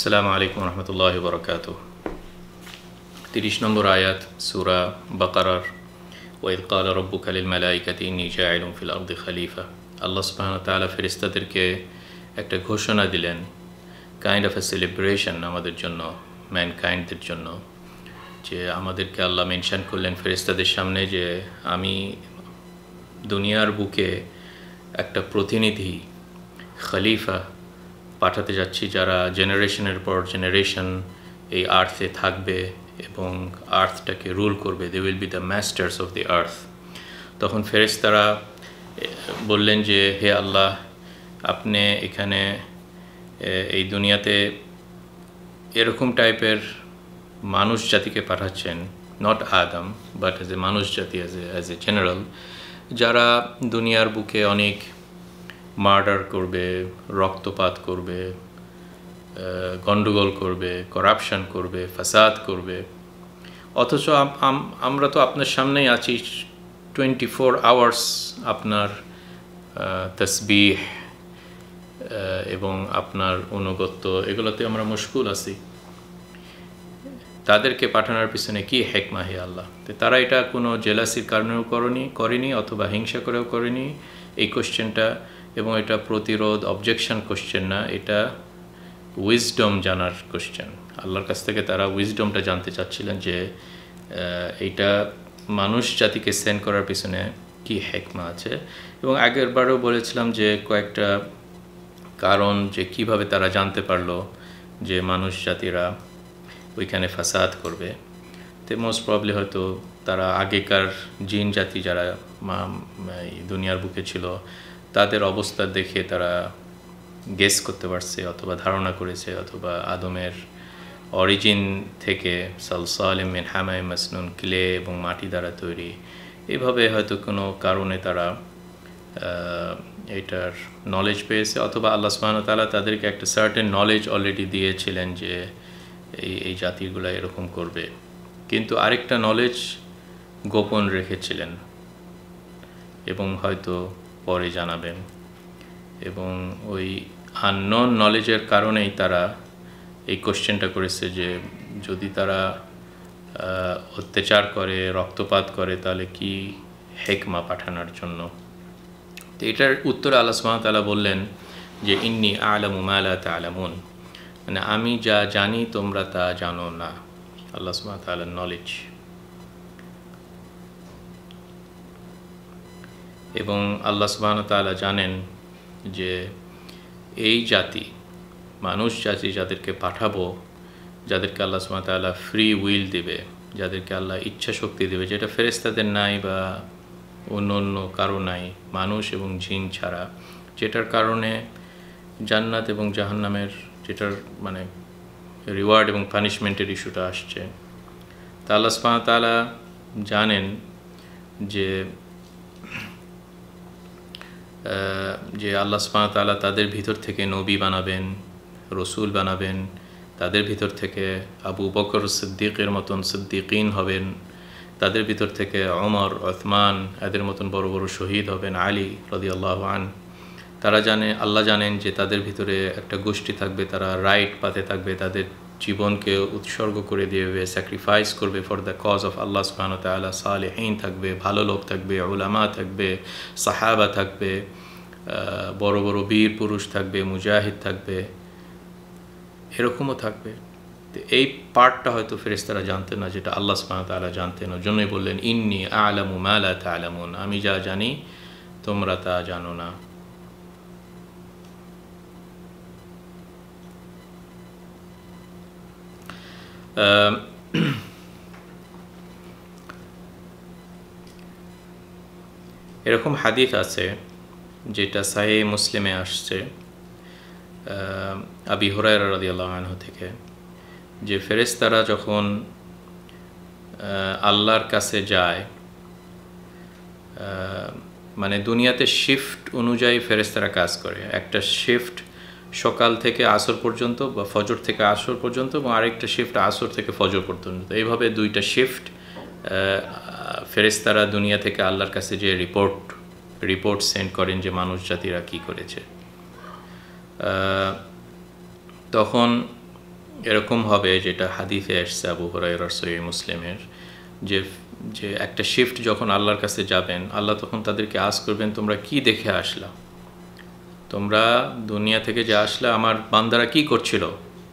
আসসালামু আলাইকুম রহমতুল্লাহ বরকাত তিরিশ নম্বর আয়াত সুরা বাকারার ওয়েদ কাল রব্বু খালিল মালাইকাতি নিজা ফিল আব্দ খালিফা আল্লাহ সুবাহ তালা ফেরিস্তাদেরকে একটা ঘোষণা দিলেন কাইন্ড অফ এ সেলিব্রেশন আমাদের জন্য ম্যান কাইন্ডদের জন্য যে আমাদেরকে আল্লাহ মেনশান করলেন ফেরিস্তাদের সামনে যে আমি দুনিয়ার বুকে একটা প্রতিনিধি খলিফা পাঠাতে যাচ্ছি যারা জেনারেশনের পর জেনারেশন এই আর্থে থাকবে এবং আর্থটাকে রুল করবে they will be the masters of the earth তখন ফেরেশতারা বললেন যে হে আল্লাহ আপনি এখানে এই দুনিয়াতে এরকম টাইপের মানুষ জাতিকে পাঠাচ্ছেন নট আদম বাট অ্যাজ এ মানুষ জাতি as a as a general যারা দুনিয়ার বুকে অনেক মার্ডার করবে রক্তপাত করবে গণ্ডগোল করবে করাপশান করবে ফাসাদ করবে অথচ আমরা তো আপনার সামনেই আছি টোয়েন্টি ফোর আওয়ার্স আপনার তসবি এবং আপনার অনুগত্য এগুলোতে আমরা মুশকুল আছি তাদেরকে পাঠানোর পিছনে কি হেক মাহে আল্লাহ তো তারা এটা কোনো জেলাসির কারণেও করেনি করেনি অথবা হিংসা করেও করেনি এই কোশ্চেনটা এবং এটা প্রতিরোধ অবজেকশন কোশ্চেন না এটা উইজডম জানার কোশ্চেন আল্লাহর কাছ থেকে তারা উইজডমটা জানতে চাচ্ছিলেন যে এইটা মানুষ জাতিকে সেন্ড করার পিছনে কি হেকমা আছে এবং আগের বারেও বলেছিলাম যে কয়েকটা কারণ যে কিভাবে তারা জানতে পারলো যে মানুষ জাতিরা ওইখানে ফাসাদ করবে তে মোস্ট প্রবলি হয়তো তারা আগেকার জিন জাতি যারা দুনিয়ার বুকে ছিল তাদের অবস্থা দেখে তারা গেস করতে পারছে অথবা ধারণা করেছে অথবা আদমের অরিজিন থেকে সালসালিমিন হামায় মাসনুন ক্লে এবং মাটি দ্বারা তৈরি এভাবে হয়তো কোনো কারণে তারা এটার নলেজ পেয়েছে অথবা আল্লাহ সুবাহতালা তাদেরকে একটা সার্টেন নলেজ অলরেডি দিয়েছিলেন যে এই এই জাতিগুলো এরকম করবে কিন্তু আরেকটা নলেজ গোপন রেখেছিলেন এবং হয়তো পরে জানাবেন এবং ওই আননোন নলেজের কারণেই তারা এই কোশ্চেনটা করেছে যে যদি তারা অত্যাচার করে রক্তপাত করে তাহলে কি হেকমা পাঠানোর জন্য তো এটার উত্তরে আল্লাহ বললেন যে ইন্নি আলামু মালা আলামুন মানে আমি যা জানি তোমরা তা জানো না আল্লাহ সুমাত নলেজ এবং আল্লাহ সুবাহন তালা জানেন যে এই জাতি মানুষ জাতি যাদেরকে পাঠাবো যাদেরকে আল্লাহ সুবাহ তালা ফ্রি উইল দেবে যাদেরকে আল্লাহ ইচ্ছা শক্তি দেবে যেটা ফেরেস্তাদের নাই বা অন্য অন্য কারো নাই মানুষ এবং জিন ছাড়া যেটার কারণে জান্নাত এবং জাহান্নামের যেটার মানে রিওয়ার্ড এবং পানিশমেন্টের ইস্যুটা আসছে তা আল্লাহ সুবাহ জানেন যে যে আল্লাহ আলা তাদের ভিতর থেকে নবী বানাবেন রসুল বানাবেন তাদের ভিতর থেকে আবু বকর সিদ্দিকের মতন সিদ্দিকিন হবেন তাদের ভিতর থেকে অমর ওসমান এদের মতন বড় বড় শহীদ হবেন আলী রদিয়াল্লাহ আন তারা জানে আল্লাহ জানেন যে তাদের ভিতরে একটা গোষ্ঠী থাকবে তারা রাইট পাতে থাকবে তাদের জীবনকে উৎসর্গ করে দেবে স্যাক্রিফাইস করবে ফর দ্য কজ অফ আল্লাহ সুহান তাল্লাহ সালেহীন থাকবে ভালো লোক থাকবে ওলামা থাকবে সাহাবা থাকবে বড় বড় বীর পুরুষ থাকবে মুজাহিদ থাকবে এরকমও থাকবে তো এই পার্টটা হয়তো ফেরেস্তারা জানতেন না যেটা আল্লাহ সুহান তাল্লাহ জানতেন ওর জন্যই বললেন ইন্নি আলামু মালা তা আলামুন আমি যা জানি তোমরা তা জানো না Um, এরকম হাদিস আছে যেটা সাহে মুসলিমে আসছে আবি হরায় রাজি আল্লাহ থেকে যে ফেরেস্তারা যখন আল্লাহর কাছে যায় মানে দুনিয়াতে শিফট অনুযায়ী ফেরেস্তারা কাজ করে একটা শিফট সকাল থেকে আসর পর্যন্ত বা ফজর থেকে আসর পর্যন্ত এবং আরেকটা শিফট আসর থেকে ফজর পর্যন্ত এইভাবে দুইটা শিফট ফেরেস্তারা দুনিয়া থেকে আল্লাহর কাছে যে রিপোর্ট রিপোর্ট সেন্ড করেন যে মানুষ জাতিরা কী করেছে তখন এরকম হবে যেটা হাদিফে এসছে আবু হরাইর সহি মুসলিমের যে যে একটা শিফট যখন আল্লাহর কাছে যাবেন আল্লাহ তখন তাদেরকে আস করবেন তোমরা কি দেখে আসলা তোমরা দুনিয়া থেকে যে আসলে আমার বান্দারা কি করছিল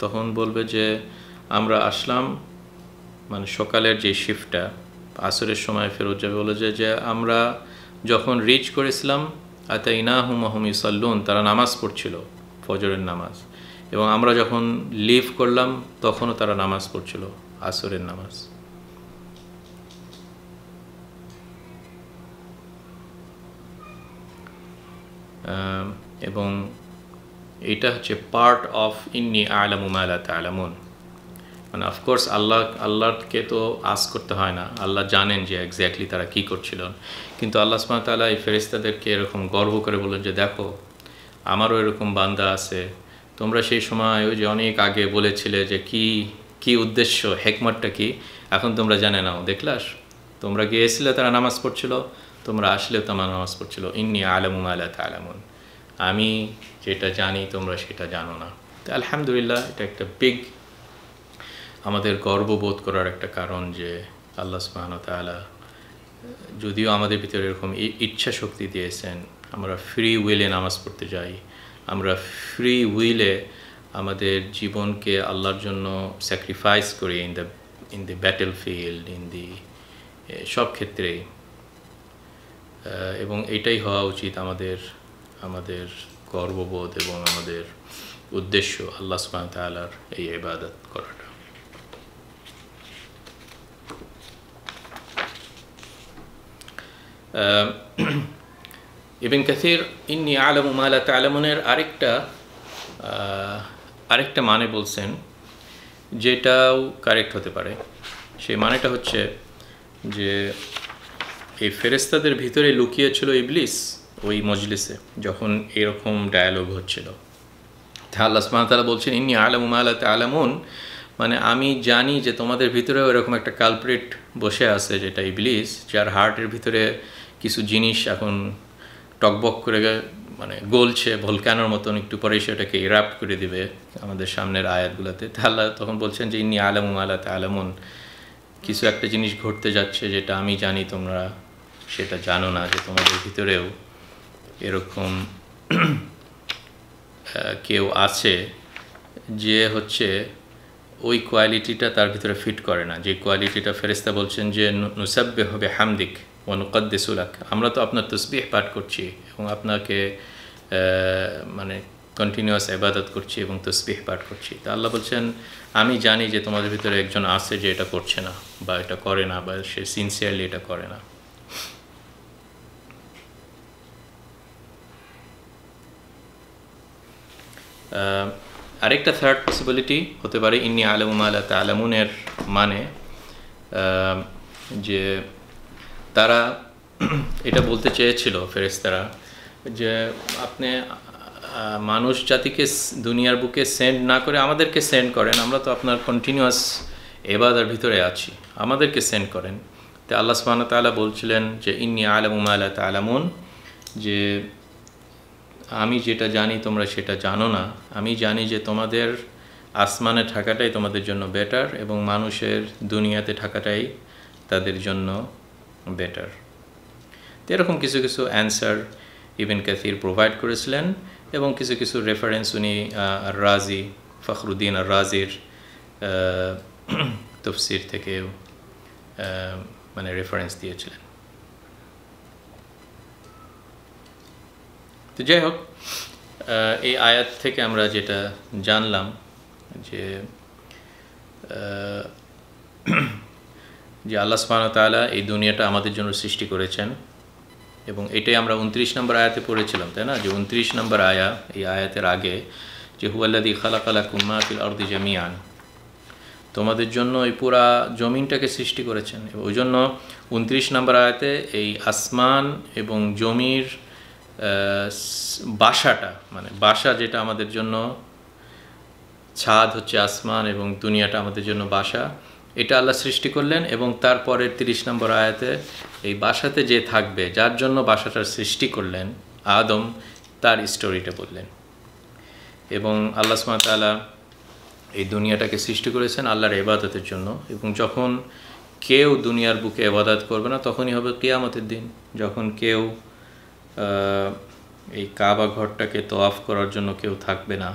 তখন বলবে যে আমরা আসলাম মানে সকালের যে শিফটটা আসরের সময় ফেরত যাবে বলে যে যে আমরা যখন রিচ করেছিলাম আতা হুম আহম ইসাল্লুন তারা নামাজ পড়ছিল ফজরের নামাজ এবং আমরা যখন লিভ করলাম তখনও তারা নামাজ পড়ছিল আসরের নামাজ Um, এবং এটা হচ্ছে পার্ট অফ ইন্নি আলামুমালা তালামুন মানে অফকোর্স আল্লাহ আল্লাহকে তো আস করতে হয় না আল্লাহ জানেন যে এক্স্যাক্টলি তারা কি করছিল কিন্তু আল্লাহ তালা এই ফেরিস্তাদেরকে এরকম গর্ব করে বলেন যে দেখো আমারও এরকম বান্দা আছে তোমরা সেই সময় ওই যে অনেক আগে বলেছিলে যে কি কি উদ্দেশ্য হেকমারটা কি এখন তোমরা জানে নাও দেখলাস তোমরা গিয়েছিলে তারা নামাজ পড়ছিল তোমরা আসলে তোমার নামাজ পড়ছিল ইন্নি আলমুম আলা তালামুন আমি যেটা জানি তোমরা সেটা জানো না তো আলহামদুলিল্লাহ এটা একটা বিগ আমাদের গর্ববোধ করার একটা কারণ যে আল্লাহ সুবাহতালা যদিও আমাদের ভিতরে এরকম ইচ্ছা শক্তি দিয়েছেন আমরা ফ্রি উইলে নামাজ পড়তে যাই আমরা ফ্রি উইলে আমাদের জীবনকে আল্লাহর জন্য স্যাক্রিফাইস করি in the in the battlefield in the সব ক্ষেত্রেই এবং এটাই হওয়া উচিত আমাদের আমাদের গর্ববোধ এবং আমাদের উদ্দেশ্য আল্লাহ সুবহানাহু তালার এই ইবাদত করাটা ইবিন কাসির ইন্নি আলম মালা তালামনের আরেকটা আরেকটা মানে বলছেন যেটাও কারেক্ট হতে পারে সেই মানেটা হচ্ছে যে এই ফেরেস্তাদের ভিতরে লুকিয়েছিল ইবলিস ওই মজলিসে যখন এরকম ডায়ালগ হচ্ছিল আল্লাহ সুমাতালা বলছেন ইনি আলামুম আলাতে আলামুন মানে আমি জানি যে তোমাদের ভিতরে এরকম একটা কালপ্রেট বসে আছে যেটা ইবলিস যার হার্টের ভিতরে কিছু জিনিস এখন টকবক করে মানে গলছে ভলকানোর মতন একটু পরে সেটাকে ইরাপ্ট করে দিবে আমাদের সামনের আয়াতগুলোতে তাহলে তখন বলছেন যে ইনি আলামুম আলাতে আলামুন কিছু একটা জিনিস ঘটতে যাচ্ছে যেটা আমি জানি তোমরা সেটা জানো না যে তোমাদের ভিতরেও এরকম কেউ আছে যে হচ্ছে ওই কোয়ালিটিটা তার ভিতরে ফিট করে না যে কোয়ালিটিটা ফেরেস্তা বলছেন যে নুসাব্বে হবে হামদিক ও নুকদ্দেসুলাক আমরা তো আপনার তসবিহ পাঠ করছি এবং আপনাকে মানে কন্টিনিউয়াস এবাদত করছি এবং তসবিহ পাঠ করছি তা আল্লাহ বলছেন আমি জানি যে তোমাদের ভিতরে একজন আছে যে এটা করছে না বা এটা করে না বা সে সিনসিয়ারলি এটা করে না আরেকটা থার্ড পসিবিলিটি হতে পারে ইন্নি আলম আলা তালামুনের মানে যে তারা এটা বলতে চেয়েছিল ফেরেস্তারা যে আপনি মানুষ জাতিকে দুনিয়ার বুকে সেন্ড না করে আমাদেরকে সেন্ড করেন আমরা তো আপনার কন্টিনিউয়াস এবাদার ভিতরে আছি আমাদেরকে সেন্ড করেন তো আল্লাহ সুবাহ তালা বলছিলেন যে ইন্নি আলম আলা তালামুন যে আমি যেটা জানি তোমরা সেটা জানো না আমি জানি যে তোমাদের আসমানে থাকাটাই তোমাদের জন্য বেটার এবং মানুষের দুনিয়াতে থাকাটাই তাদের জন্য বেটার তো এরকম কিছু কিছু অ্যান্সার ইভেন ক্যাথির প্রোভাইড করেছিলেন এবং কিছু কিছু রেফারেন্স উনি রাজি ফখরুদ্দিন আর রাজির তফসির থেকেও মানে রেফারেন্স দিয়েছিলেন তো যাই হোক এই আয়াত থেকে আমরা যেটা জানলাম যে যে আল্লাহ তাআলা এই দুনিয়াটা আমাদের জন্য সৃষ্টি করেছেন এবং এটাই আমরা উনত্রিশ নম্বর আয়াতে পড়েছিলাম তাই না যে উনত্রিশ নম্বর আয়া এই আয়াতের আগে যে হুয়াল্লাদি কুম্মা ফিল অর্দি জামিয়ান তোমাদের জন্য এই পুরা জমিনটাকে সৃষ্টি করেছেন ওই জন্য উনত্রিশ নম্বর আয়াতে এই আসমান এবং জমির বাসাটা মানে বাসা যেটা আমাদের জন্য ছাদ হচ্ছে আসমান এবং দুনিয়াটা আমাদের জন্য বাসা এটা আল্লাহ সৃষ্টি করলেন এবং তারপরের তিরিশ নম্বর আয়াতে এই বাসাতে যে থাকবে যার জন্য বাসাটার সৃষ্টি করলেন আদম তার স্টোরিটা বললেন এবং আল্লাহ সুমাতালা এই দুনিয়াটাকে সৃষ্টি করেছেন আল্লাহর এবাদতের জন্য এবং যখন কেউ দুনিয়ার বুকে এবাদাত করবে না তখনই হবে কেয়ামতের দিন যখন কেউ এই কাবা ঘরটাকে তোয়াফ করার জন্য কেউ থাকবে না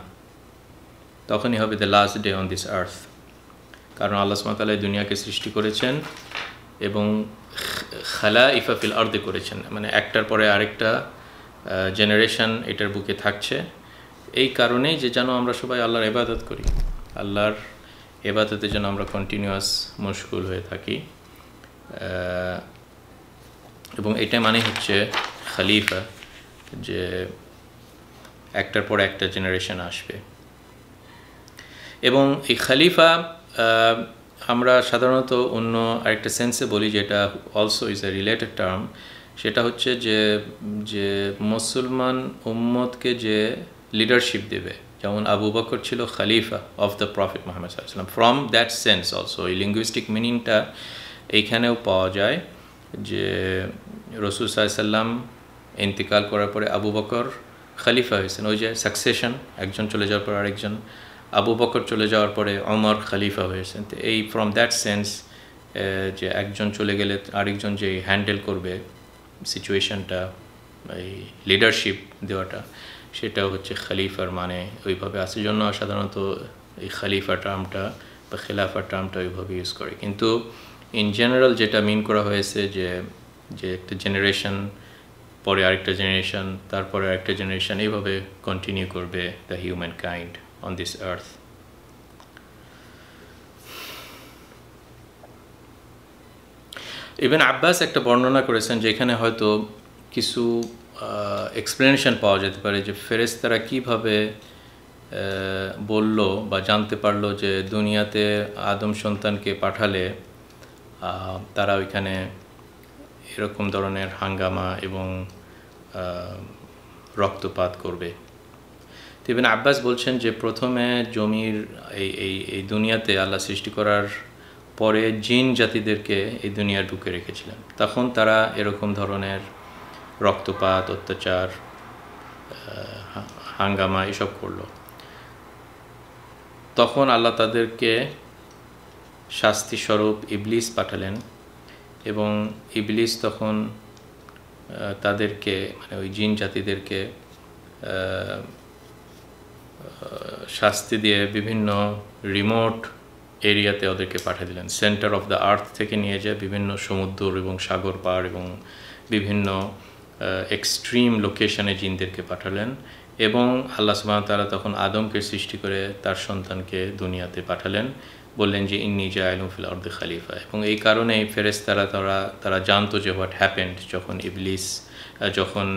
তখনই হবে the last day on this earth কারণ আল্লাহ সুমাতাল্লাহ দুনিয়াকে সৃষ্টি করেছেন এবং খালা ইফাফিল আর্দে করেছেন মানে একটার পরে আরেকটা জেনারেশন এটার বুকে থাকছে এই কারণেই যে যেন আমরা সবাই আল্লাহর এবাদত করি আল্লাহর এবাদতে যেন আমরা কন্টিনিউয়াস মুশকুল হয়ে থাকি এবং এটা মানে হচ্ছে খালিফা যে একটার পর একটা জেনারেশন আসবে এবং এই খালিফা আমরা সাধারণত অন্য আরেকটা সেন্সে বলি যেটা also is a related term সেটা হচ্ছে যে যে মুসলমান উম্মতকে যে লিডারশিপ দেবে যেমন আবু বকর ছিল খালিফা অফ দ্য প্রফিট মোহাম্মদ সাল্লাম ফ্রম দ্যাট সেন্স অলসো এই লিঙ্গুইস্টিক মিনিংটা এইখানেও পাওয়া যায় যে রসুল সাল্লাম ইন্তিকাল করার পরে আবু বকর খালিফা হয়েছেন ওই যে সাকসেশন একজন চলে যাওয়ার পর আরেকজন আবু বকর চলে যাওয়ার পরে অমর খালিফা হয়েছেন তো এই ফ্রম দ্যাট সেন্স যে একজন চলে গেলে আরেকজন যে হ্যান্ডেল করবে সিচুয়েশনটা এই লিডারশিপ দেওয়াটা সেটা হচ্ছে খালিফার মানে ওইভাবে আসার জন্য সাধারণত এই খালিফা টার্মটা বা খেলাফা টার্মটা ওইভাবে ইউজ করে কিন্তু ইন জেনারেল যেটা মিন করা হয়েছে যে যে একটা জেনারেশন পরে আরেকটা জেনারেশন তারপরে আরেকটা জেনারেশন এইভাবে কন্টিনিউ করবে the humankind on this earth ইভেন আব্বাস একটা বর্ণনা করেছেন যে এখানে হয়তো কিছু এক্সপ্লেনেশন পাওয়া যেতে পারে যে ফেরেস্তারা কিভাবে বলল বা জানতে পারলো যে দুনিয়াতে আদম সন্তানকে পাঠালে তারা ওইখানে এরকম ধরনের হাঙ্গামা এবং রক্তপাত করবে তো আব্বাস বলছেন যে প্রথমে জমির এই এই এই দুনিয়াতে আল্লাহ সৃষ্টি করার পরে জিন জাতিদেরকে এই দুনিয়ায় ঢুকে রেখেছিলেন তখন তারা এরকম ধরনের রক্তপাত অত্যাচার হাঙ্গামা এসব করলো তখন আল্লাহ তাদেরকে শাস্তিস্বরূপ ইবলিস পাঠালেন এবং ইবলিস তখন তাদেরকে মানে ওই জিন জাতিদেরকে শাস্তি দিয়ে বিভিন্ন রিমোট এরিয়াতে ওদেরকে পাঠিয়ে দিলেন সেন্টার অফ দ্য আর্থ থেকে নিয়ে যায় বিভিন্ন সমুদ্র এবং সাগর পাড় এবং বিভিন্ন এক্সট্রিম লোকেশনে জিনদেরকে পাঠালেন এবং আল্লাহ সুবাহ তারা তখন আদমকে সৃষ্টি করে তার সন্তানকে দুনিয়াতে পাঠালেন বললেন যে ইন্নি আলম ফিল আর্দ খালিফা এবং এই কারণে ফেরেস্তারা তারা তারা জানতো যে হোয়াট হ্যাপেন্ড যখন ইবলিস যখন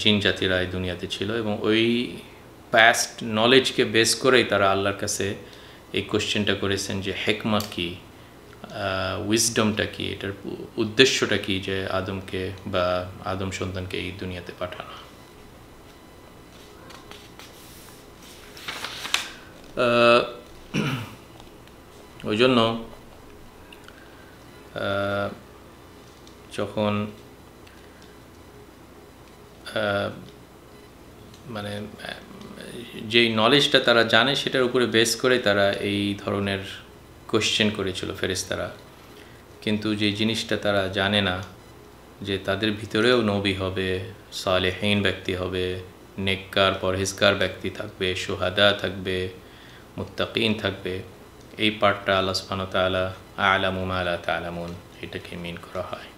জিন জাতিরা এই দুনিয়াতে ছিল এবং ওই প্যাস্ট নলেজকে বেস করেই তারা আল্লাহর কাছে এই কোশ্চেনটা করেছেন যে হেকমা কী উইজডমটা কি এটার উদ্দেশ্যটা কি যে আদমকে বা আদম সন্তানকে এই দুনিয়াতে পাঠানো uh ওই জন্য যখন মানে যেই নলেজটা তারা জানে সেটার উপরে বেস করে তারা এই ধরনের কোশ্চেন করেছিল ফেরেস্তারা কিন্তু যে জিনিসটা তারা জানে না যে তাদের ভিতরেও নবী হবে সালেহীন ব্যক্তি হবে নেককার পরহেজকার ব্যক্তি থাকবে সোহাদা থাকবে মুত্তাকিন থাকবে এই পাঠটা আল্লাহ সুবাহতালা আলামুম আলা তালামুন এটাকে মিন করা হয়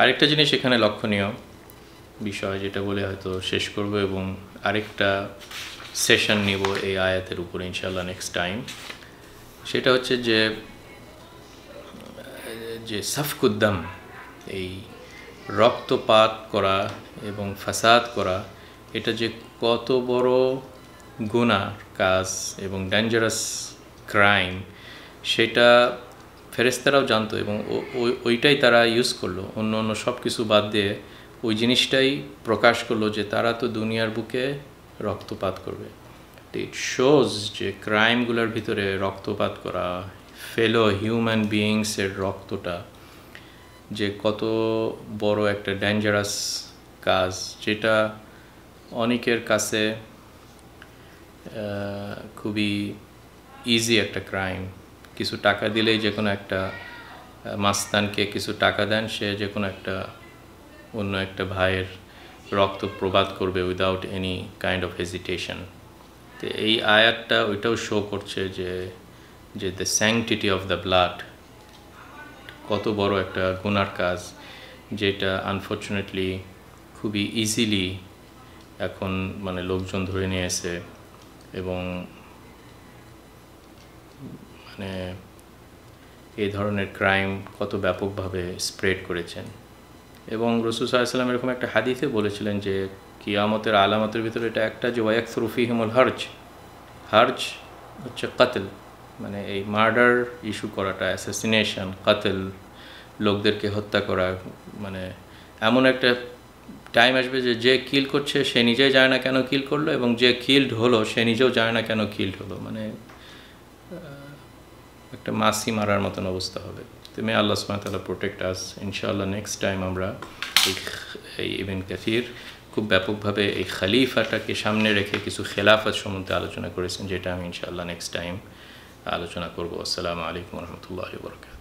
আরেকটা জিনিস এখানে লক্ষণীয় বিষয় যেটা বলে হয়তো শেষ করব এবং আরেকটা সেশন নিব এই আয়াতের উপরে ইনশাল্লাহ নেক্সট টাইম সেটা হচ্ছে যে যে সাফকুদ্দাম এই রক্তপাত করা এবং ফাসাদ করা এটা যে কত বড় গুনার কাজ এবং ডেঞ্জারাস ক্রাইম সেটা ফেরেস্তারাও জানতো এবং ওইটাই তারা ইউজ করলো অন্য অন্য সব কিছু বাদ দিয়ে ওই জিনিসটাই প্রকাশ করলো যে তারা তো দুনিয়ার বুকে রক্তপাত করবে ইট শোজ যে ক্রাইমগুলোর ভিতরে রক্তপাত করা ফেলো হিউম্যান বিইংসের রক্তটা যে কত বড় একটা ডেঞ্জারাস কাজ যেটা অনেকের কাছে খুবই ইজি একটা ক্রাইম কিছু টাকা দিলেই যে কোনো একটা মাস্তানকে কিছু টাকা দেন সে যে কোনো একটা অন্য একটা ভাইয়ের রক্ত প্রবাদ করবে without any kind of hesitation তো এই আয়াতটা ওইটাও শো করছে যে যে the sanctity of the blood কত বড় একটা গুনার কাজ যেটা আনফর্চুনেটলি খুবই ইজিলি এখন মানে লোকজন ধরে নিয়েছে এবং মানে এই ধরনের ক্রাইম কত ব্যাপকভাবে স্প্রেড করেছেন এবং রসুল সাল্লাম এরকম একটা হাদিসে বলেছিলেন যে কিয়ামতের আলামতের ভিতরে এটা একটা যে ওয়াক রুফি হিমুল হার্জ হার্জ হচ্ছে কাতেল মানে এই মার্ডার ইস্যু করাটা অ্যাসাসিনেশন কাতেল লোকদেরকে হত্যা করা মানে এমন একটা টাইম আসবে যে যে কিল করছে সে নিজেই জানে না কেন কিল করলো এবং যে কিল্ড হলো সে নিজেও জানে না কেন কিল্ড হলো মানে একটা মাসি মারার মতন অবস্থা হবে তো মে আল্লাহ সুমাতালা প্রোটেক্ট আস ইনশাল্লাহ নেক্সট টাইম আমরা এই ইভেন ক্যাফির খুব ব্যাপকভাবে এই খালিফাটাকে সামনে রেখে কিছু খেলাফত সম্বন্ধে আলোচনা করেছেন যেটা আমি ইনশাআল্লাহ নেক্সট টাইম আলোচনা করবো আসসালামু আলাইকুম রহমতুল্লাহ বরকাত